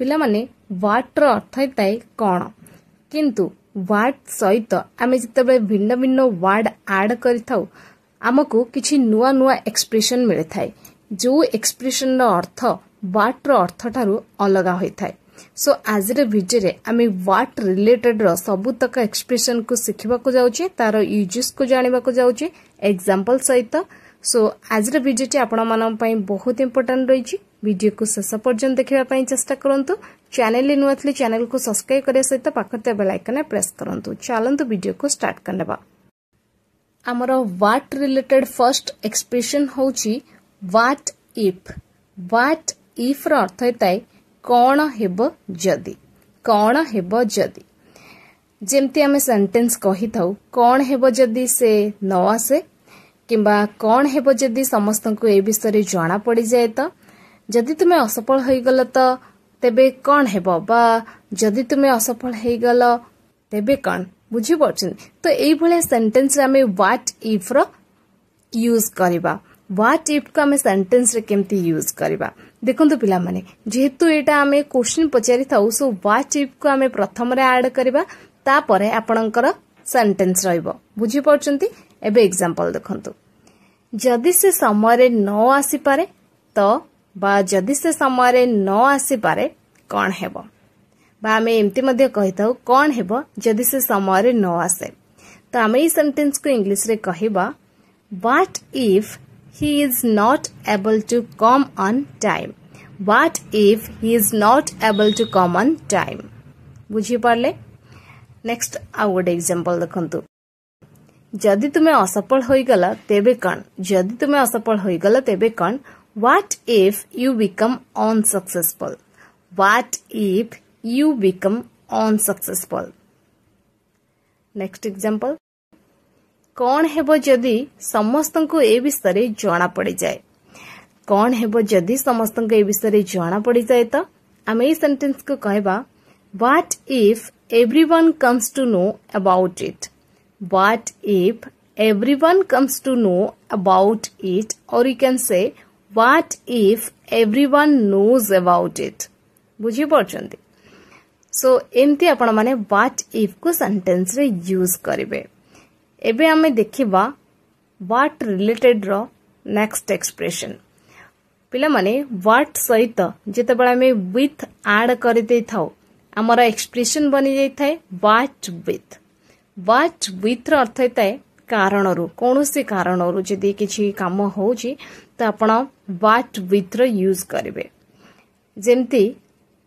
ପିଲାମାନେ ୱାଟ୍ର ଅର୍ଥ ହେଇଥାଏ କ'ଣ କିନ୍ତୁ ୱାର୍ଡ ସହିତ ଆମେ ଯେତେବେଳେ ଭିନ୍ନ ଭିନ୍ନ ୱାର୍ଡ ଆଡ୍ କରିଥାଉ ଆମକୁ କିଛି ନୂଆ ନୂଆ ଏକ୍ସପ୍ରେସନ୍ ମିଳିଥାଏ ଯେଉଁ ଏକ୍ସପ୍ରେସନ୍ର ଅର୍ଥ ୱାଟ୍ର ଅର୍ଥଠାରୁ ଅଲଗା ହୋଇଥାଏ ସୋ ଆଜିର ଭିଡ଼ିଓରେ ଆମେ ୱାର୍ଡ଼ ରିଲେଟେଡ୍ର ସବୁତକ ଏକ୍ସପ୍ରେସନ୍କୁ ଶିଖିବାକୁ ଯାଉଛେ ତାର ୟୁଜେସ୍କୁ ଜାଣିବାକୁ ଯାଉଛେ ଏକ୍ଜାମ୍ପଲ୍ ସହିତ ସୋ ଆଜିର ଭିଡ଼ିଓଟି ଆପଣମାନଙ୍କ ପାଇଁ ବହୁତ ଇମ୍ପୋର୍ଟାଣ୍ଟ ରହିଛି ଭିଡ଼ିଓକୁ ଶେଷ ପର୍ଯ୍ୟନ୍ତ ଦେଖିବା ପାଇଁ ଚେଷ୍ଟା କରନ୍ତୁ ଚ୍ୟାନେଲରେ ନୂଆ ଥିଲେ ଚ୍ୟାନେଲକୁ ସବସ୍କ୍ରାଇବ୍ କରିବା ସହିତ ପାଖରେ ଥିବା ବେଲାଇକନ୍ରେ ପ୍ରେସ୍ କରନ୍ତୁ ଚାଲନ୍ତୁ ଭିଡ଼ିଓକୁ ଷ୍ଟାର୍ଟ କରିନେବା ଆମର ୱାଟ୍ ରିଲେଟେଡ୍ ଫର୍ଷ୍ଟ ଏକ୍ସପ୍ରେସନ୍ ହେଉଛି ୱାଟ୍ ଇଫ୍ ୱାଟ୍ ଇଫ୍ର ଅର୍ଥ ହେଇଥାଏ କ'ଣ ହେବ ଯଦି କ'ଣ ହେବ ଯଦି ଯେମିତି ଆମେ ସେଣ୍ଟେନ୍ସ କହିଥାଉ କ'ଣ ହେବ ଯଦି ସେ ନ ଆସେ କିମ୍ବା କ'ଣ ହେବ ଯଦି ସମସ୍ତଙ୍କୁ ଏ ବିଷୟରେ ଜଣା ପଡ଼ିଯାଏ ତ ଯଦି ତୁମେ ଅସଫଳ ହୋଇଗଲ ତ ତେବେ କ'ଣ ହେବ ବା ଯଦି ତୁମେ ଅସଫଳ ହୋଇଗଲ ତେବେ କ'ଣ ବୁଝିପାରୁଛନ୍ତି ତ ଏଇଭଳିଆ ସେଣ୍ଟେନ୍ସରେ ଆମେ ହ୍ୱାଟ୍ ଇଫ୍ର ୟୁଜ୍ କରିବା ହ୍ୱାଟ୍ ଇଫ୍କୁ ଆମେ ସେଣ୍ଟେନ୍ସରେ କେମିତି ୟୁଜ୍ କରିବା ଦେଖନ୍ତୁ ପିଲାମାନେ ଯେହେତୁ ଏଇଟା ଆମେ କୋଶ୍ଚିନ୍ ପଚାରିଥାଉ ସୋ ହ୍ୱାଟ୍ ଇଫ୍କୁ ଆମେ ପ୍ରଥମରେ ଆଡ୍ କରିବା ତାପରେ ଆପଣଙ୍କର ସେଣ୍ଟେନ୍ସ ରହିବ ବୁଝିପାରୁଛନ୍ତି ଏବେ ଏକ୍ସାମ୍ପଲ୍ ଦେଖନ୍ତୁ ଯଦି ସେ ସମୟରେ ନ ଆସିପାରେ ତ जदि से समय न आसीपे कण हम एमती कही कण हे जदि से समय न आसे तो आम ये सेन्टेन्स को इंग्लीश में कह what if he is not able to come on time what if he is not able to come on time बुझीपारे नेक्स्ट आउ गोटे एक्जाम्पल देखु जदि तुम्हें असफल हो गल कण जदि तुम्हें असफल हो गल कण What if you become unsuccessful? What if you become unsuccessful? Next example. କ'ଣ ହେବ ଯଦି ସମସ୍ତଙ୍କୁ ଏ ବିଷୟରେ ଜଣା ପଡ଼ିଯାଏ କ'ଣ ହେବ ଯଦି ସମସ୍ତଙ୍କୁ ଏ ବିଷୟରେ ଜଣା ପଡ଼ିଯାଏ ତ ଆମେ ଏଇ ସେଣ୍ଟେନ୍ସକୁ କହିବା को if everyone comes to know about it what if everyone comes to know about it or you can say what if everyone knows about it बुझिपारे सो एमती आपण मैंने व्हाट इफ को सेंटेंस रे use करेंगे एवं आम देखा व्हाट रिलेटेड रो नेक्स्ट एक्सप्रेशन पाने व्हाट सहित जितेबाला आम विथ आड कर आमर एक्सप्रेशन बनी जाए व्हाट विथ व्हाट विथ रर्थ होता है कारण कौन सी कारण जी किसी कम हो तो आपड़ ବାଟ୍ ୱିଥ୍ର ୟୁଜ୍ କରିବେ ଯେମିତି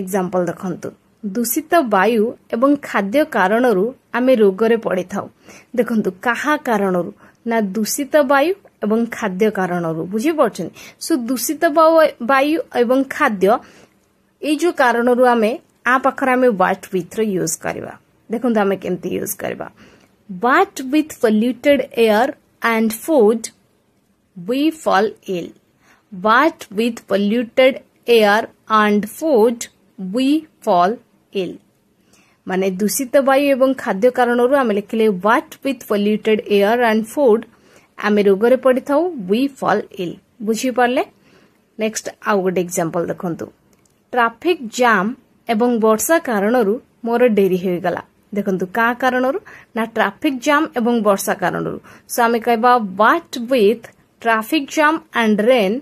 ଏକ୍ଜାମ୍ପଲ୍ ଦେଖନ୍ତୁ ଦୂଷିତ ବାୟୁ ଏବଂ ଖାଦ୍ୟ କାରଣରୁ ଆମେ ରୋଗରେ ପଡ଼ିଥାଉ ଦେଖନ୍ତୁ କାହା କାରଣରୁ ନା ଦୂଷିତ ବାୟୁ ଏବଂ ଖାଦ୍ୟ କାରଣରୁ ବୁଝିପାରୁଛନ୍ତି ସୋ ଦୂଷିତ ବାୟୁ ଏବଂ ଖାଦ୍ୟ ଏଇ ଯେଉଁ କାରଣରୁ ଆମେ ଆ ପାଖରେ ଆମେ ୱାଟ୍ ୱିଥ୍ର ୟୁଜ୍ କରିବା ଦେଖନ୍ତୁ ଆମେ କେମିତି ୟୁଜ୍ କରିବା what with polluted air and food we fall ill but with polluted air and food we fall ill মানে দূষিত বায়ু এবং খাদ্য কারণରୁ ଆମେ ଲେଖିଲେ what with polluted air and food ଆମେ ରୋଗରେ ପଡ଼ିଥାଉ we fall ill ବୁଝିପାରିଲେ ନେକ୍ସଟ ଆଉ ଗୋଟେ ଏକ୍ଜାମ୍ପଲ୍ ଦେଖନ୍ତୁ ଟ୍ରାଫିକ୍ ଜାମ୍ ଏବଂ ବର୍ଷା କାରଣରୁ ମୋର ଡେରି ହୋଇଗଲା ଦେଖନ୍ତୁ କାହା କାରଣରୁ ନା ଟ୍ରାଫିକ୍ ଜାମ୍ ଏବଂ ବର୍ଷା କାରଣରୁ ସୋ ଆମେ କହିବା what with traffic jam and rain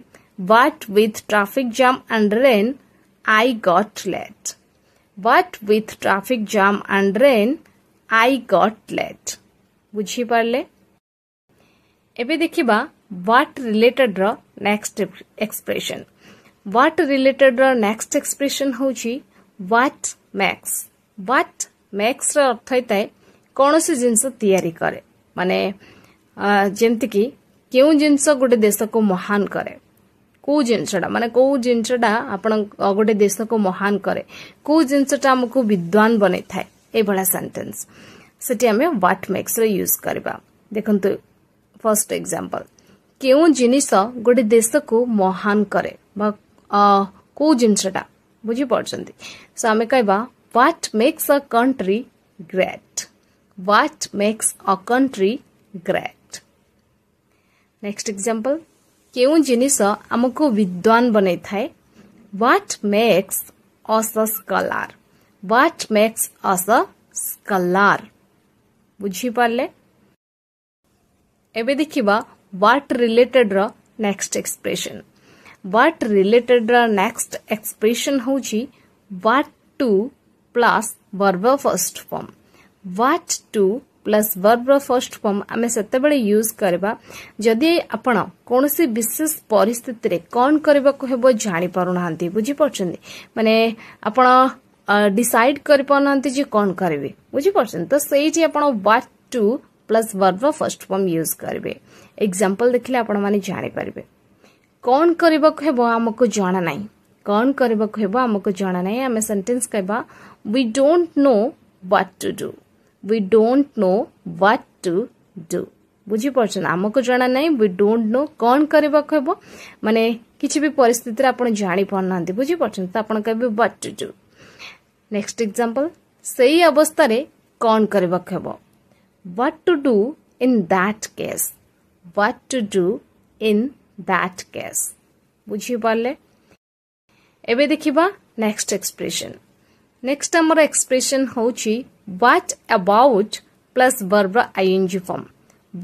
What with traffic jam and rain, I got late. What with traffic jam and rain, I got late. বুঝি পারলে এবে দেখিবা হোয়াট রিলেটেডর নেক্সট এক্সপ্রেশন হোয়াট রিলেটেডর নেক্সট what ହେଉଛି what makes what ମ୍ୟାକ୍ସର ଅର୍ଥ ହେଇଥାଏ କୌଣସି ଜିନିଷ ତିଆରି କରେ ମାନେ ଯେମିତିକି କେଉଁ ଜିନିଷ ଗୋଟେ ଦେଶକୁ ମହାନ କରେ कौ जिनटा मान कौ जिनटा आप गोटे देश को महान कै कौ जिनटा आमको विद्वान बनई थाए यह सेन्टेन्स से व्हाट मेक्स रूज करवा देखते फर्स्ट एग्जांपल क्यों जिनस गोटे देश को महान कै कौ जिनटा बुझीपड़ सो आम कह what makes a country great what makes a country great next example क्यों जिनिस आमको विद्वान बनाई थाए what makes us a what makes us a बुझी पारले एबे देखिबा व्हाट रिलेटेड रो नेक्स्ट एक्सप्रेशन व्हाट रिलेटेड रो नेक्स्ट एक्सप्रेशन होची what to plus verb first form what to plus वर्ब्र फर्स्ट फर्म आम से यूज करवा जदि आप कौन विशेष परिस्थित कौन करने को जापार ना बुझीपड़ मानने डिसाइड कर तो सही वाट टू प्लस वर्ब्र फर्स्ट फर्म यूज करेंगे एक्जाम्पल देखने आपने जापर कौन करमको जाना ना कौन करने को जाना ना आम सेन्टेन्स कह डोट know what to do we don't know what to do ବୁଝିପାରୁଛନ୍ତି ଆମକୁ ଜଣା ନାହିଁ ୱି ଡୋଣ୍ଟ ନୋ କ'ଣ କରିବାକୁ ହେବ ମାନେ କିଛି ବି ପରିସ୍ଥିତିରେ ଆପଣ ଜାଣିପାରୁନାହାନ୍ତି ବୁଝିପାରୁଛନ୍ତି ତ ଆପଣ କହିବେ what to do next example ସେଇ ଅବସ୍ଥାରେ କ'ଣ କରିବାକୁ ହେବ what to do in that case what to do in that case ବୁଝିପାରିଲେ ଏବେ ଦେଖିବା ନେକ୍ସଟ ଏକ୍ସପ୍ରେସନ୍ ନେକ୍ସଟ ଆମର ଏକ୍ସପ୍ରେସନ୍ ହେଉଛି what about plus verb ing form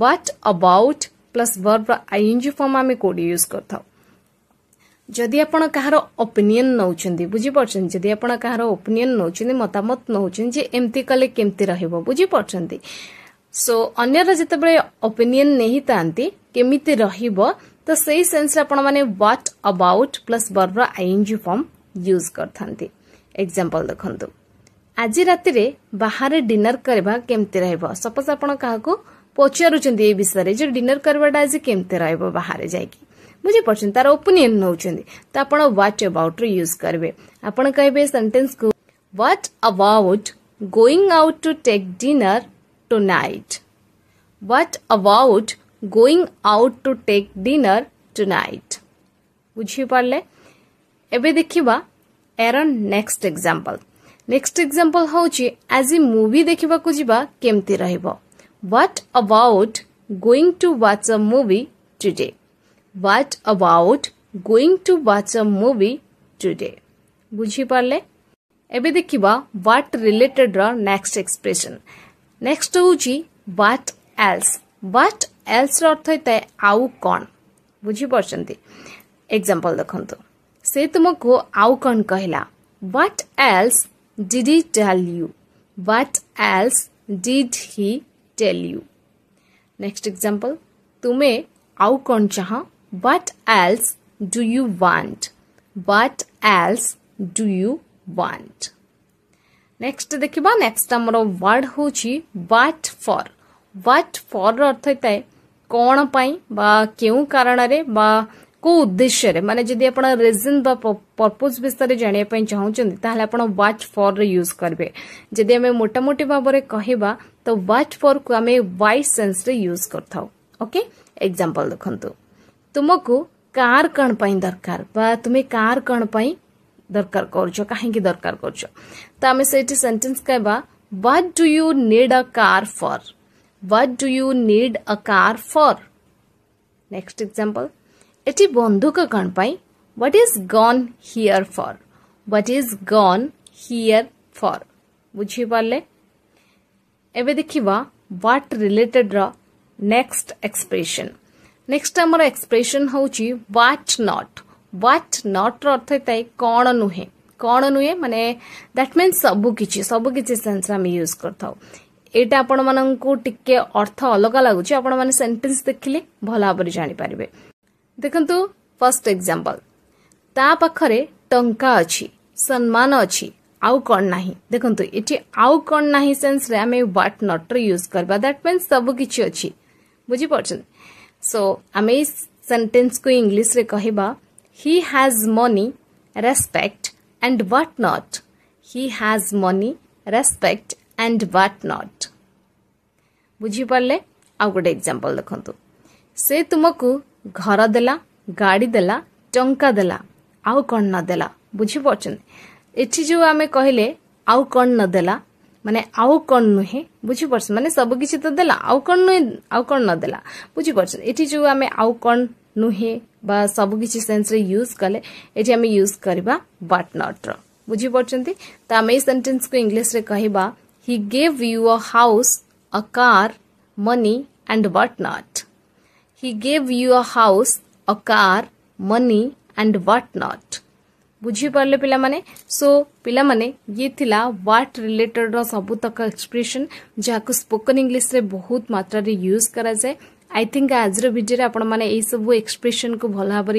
what about plus verb ing form आमे कोड यूज करथ जदि आपण ओपिनियन नौचंदी बुझी पडचंदी ओपिनियन नौचंदी मतामत नौ एमती कले केमती रहबो बुझी सो so, अन्य जते ओपिनियन नहीं था केमती रहबो तो सही व्हाट अबाउट प्लस वर्ब रा आईएनजी फॉर्म यूज करथंती एग्जांपल देखंतु ଆଜି ରାତିରେ ବାହାରେ ଡିନର କରିବା କେମିତି ରହିବ ସପୋଜ୍ ଆପଣ କାହାକୁ ପଚାରୁଛନ୍ତି ଏ ବିଷୟରେ ଯେ ଡିନର କରିବାଟା ଆଜି କେମିତି ରହିବ ବାହାରେ ଯାଇକି ବୁଝିପାରୁଛନ୍ତି ତାର ଓପିନିଅନ୍ ନେଉଛନ୍ତି ତ ଆପଣ ୱାଟ୍ ଆବାଉଟ୍ର ୟୁଜ୍ କରିବେ ଆପଣ କହିବେ ସେଣ୍ଟେନ୍ସକୁ what about going out to take dinner tonight what about going out to take dinner tonight ବୁଝିପାରିଲେ ଏବେ ଦେଖିବା ଏର ନେକ୍ସଟ ଏକ୍ଜାମ୍ପଲ୍ ନେକ୍ସଟ ଏକ୍ଜାମ୍ପଲ୍ ହେଉଛି ଆଜି ମୁଭି ଦେଖିବାକୁ ଯିବା କେମିତି ରହିବ what about going to watch a movie today what about going to watch a movie today ବୁଝିପାରିଲେ ଏବେ ଦେଖିବା ହ୍ୱାଟ୍ ରିଲେଟେଡ୍ର ନେକ୍ସଟ ଏକ୍ସପ୍ରେସନ୍ ନେକ୍ସଟ ହେଉଛି ହ୍ୱାଟ୍ ଏଲ୍ସ ହ୍ୱାଟ୍ ଏଲ୍ସର ଅର୍ଥ ହେଇଥାଏ ଆଉ କ'ଣ ବୁଝିପାରୁଛନ୍ତି ଏକ୍ଜାମ୍ପଲ୍ ଦେଖନ୍ତୁ ସେ ତୁମକୁ ଆଉ କ'ଣ କହିଲା what else did he tell you? What else did he tell you? Next example. tumhe आउ kon chaha What else do you want? What else do you want? Next देखा नेक्स्ट आम वर्ड हूँ व्हाट फॉर व्हाट फॉर अर्थ होता है कौन पाई बा क्यों कारण रे बा कौ उद्देश्य मानते आप रिजन पर्पोज विषय जाना चाहते व्च फर रूज करेंगे जदि मोटामोटी भाव में कह तो व्च फर को आम व्च सेन्स यूज कर एक्जाम्पल देख तुमको कार कण दरकार तुम्हें कार कण दरकार कर दरकार कर सेन्टेन्स कह what do you need a car for what do you need a car for next example এটি বন্ধুকগণ পাই what is gone here for what is gone here for বুঝিপারে এবে দেখিবা হোয়াট রিলেটেড র নেক্সট এক্সপ্রেসন নেক্সট আমার expression হচ্ছে what not what not র অর্থ হয়ে কণ নুহে কণ নুহে মানে দ্যাট মিন্স সবুকিছি সবুকিছি সেন্স আমি ইউজ করতাও ଏଇଟା ଆପଣମାନଙ୍କୁ ଟିକେ ଅର୍ଥ ଅଲଗା ଲାଗୁଛି ଆପଣମାନେ ସେଣ୍ଟେନ୍ସ ଦେଖିଲେ ଭଲ ଭାବରେ ଜାଣିପାରିବେ देखु फर्स्ट एग्जांपल ता पाखरे टंका अछि सम्मान अछि आउ कोन नाही देखंतु इटि आउ कोन नाही सेंस रे व्हाट नट रूज यूज दैट मीन सब किछि अछि बुझि सो आमे सेंटेंस को इंग्लिश रे कहबा he has money respect and what not he has money respect and what not बुझि पाले आउ गोटे एग्जांपल देखंतु से तुमको घर दे गाड़ी देला टा दे आउ कण नदे बुझीपी जो आम कहले आउ कण नदे मान आउ कण नुह बुझीप मान सबकि तो दे आउ कण नुह आउ कण नदे बुझीपी जो आम आउ कण नुहे बा सबकि यूज कले आम यूज करवा बट नट्र बुझीपी सेन्टेन्स को इंग्लीश कह gave you a house a car money and but not he gave you a house a car money and what not बुझी पारे पे सो पे ये व्हाट रिलेटेड रु तक एक्सप्रेसन जहाक स्पोकन इंग्लीश रे बहुत मात्रा रे यूज करा जाए आई थिंक आज रिडियो सब एक्सप्रेसन को भल भाव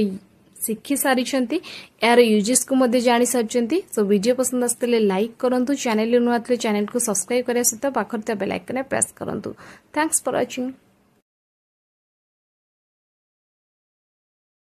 शिखी सारी यार यूजेस को जाणी सारी सो भिड पसंद आइक करूँ चेल नुआ चेल को सब्सक्राइब करने सहित पाखर बेलैकन प्रेस करूँ थैंक्स फर व्वाचिंग